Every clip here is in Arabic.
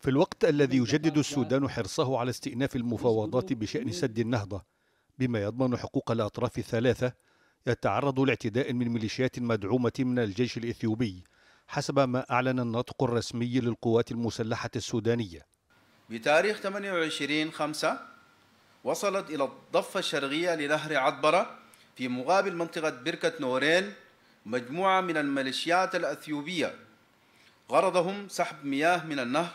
في الوقت الذي يجدد السودان حرصه على استئناف المفاوضات بشأن سد النهضة بما يضمن حقوق الأطراف الثلاثة يتعرض لاعتداء من ميليشيات مدعومة من الجيش الإثيوبي حسب ما أعلن الناطق الرسمي للقوات المسلحة السودانية بتاريخ 28 5 وصلت إلى الضفة الشرقية لنهر عدبرة في مقابل منطقة بركة نورين مجموعة من الميليشيات الأثيوبية غرضهم سحب مياه من النهر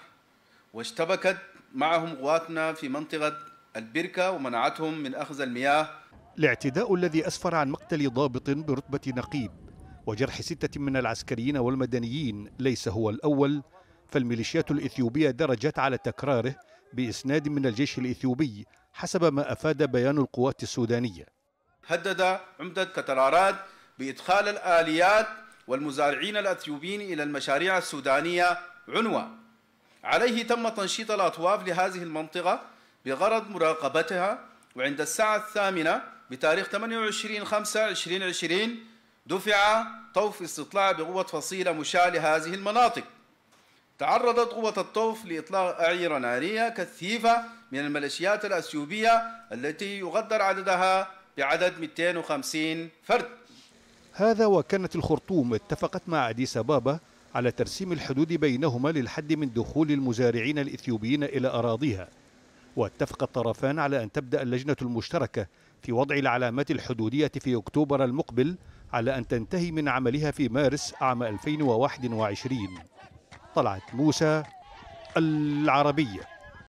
واشتبكت معهم قواتنا في منطقة البركة ومنعتهم من أخذ المياه الاعتداء الذي أسفر عن مقتل ضابط برتبة نقيب وجرح ستة من العسكريين والمدنيين ليس هو الأول فالميليشيات الإثيوبية درجت على تكراره بإسناد من الجيش الإثيوبي حسب ما أفاد بيان القوات السودانية هدد عمدة كترارات بإدخال الآليات والمزارعين الأثيوبيين إلى المشاريع السودانية عنوة عليه تم تنشيط الأطواف لهذه المنطقة بغرض مراقبتها وعند الساعة الثامنة بتاريخ 28 5 2020 دفع طوف استطلاع بقوة فصيلة مشاة لهذه المناطق تعرضت قوة الطوف لإطلاق أعيرة نارية كثيفة من الميليشيات الأثيوبية التي يقدر عددها بعدد 250 فرد هذا وكانت الخرطوم اتفقت مع أديس أبابا على ترسيم الحدود بينهما للحد من دخول المزارعين الإثيوبيين إلى أراضيها واتفق الطرفان على أن تبدأ اللجنة المشتركة في وضع العلامات الحدودية في أكتوبر المقبل على أن تنتهي من عملها في مارس عام 2021 طلعت موسى العربيه